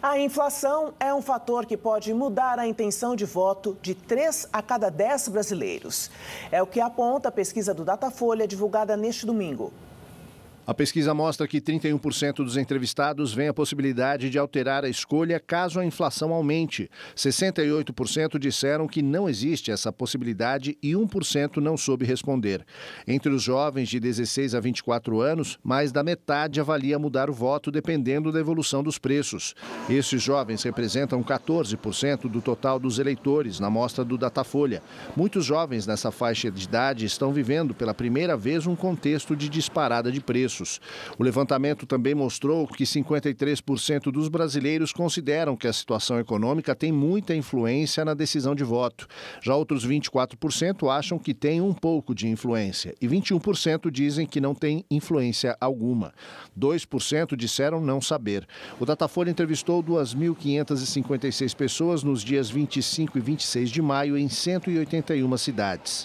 A inflação é um fator que pode mudar a intenção de voto de 3 a cada 10 brasileiros. É o que aponta a pesquisa do Datafolha divulgada neste domingo. A pesquisa mostra que 31% dos entrevistados vêem a possibilidade de alterar a escolha caso a inflação aumente. 68% disseram que não existe essa possibilidade e 1% não soube responder. Entre os jovens de 16 a 24 anos, mais da metade avalia mudar o voto dependendo da evolução dos preços. Esses jovens representam 14% do total dos eleitores na mostra do Datafolha. Muitos jovens nessa faixa de idade estão vivendo pela primeira vez um contexto de disparada de preços. O levantamento também mostrou que 53% dos brasileiros consideram que a situação econômica tem muita influência na decisão de voto. Já outros 24% acham que tem um pouco de influência e 21% dizem que não tem influência alguma. 2% disseram não saber. O Datafolha entrevistou 2.556 pessoas nos dias 25 e 26 de maio em 181 cidades.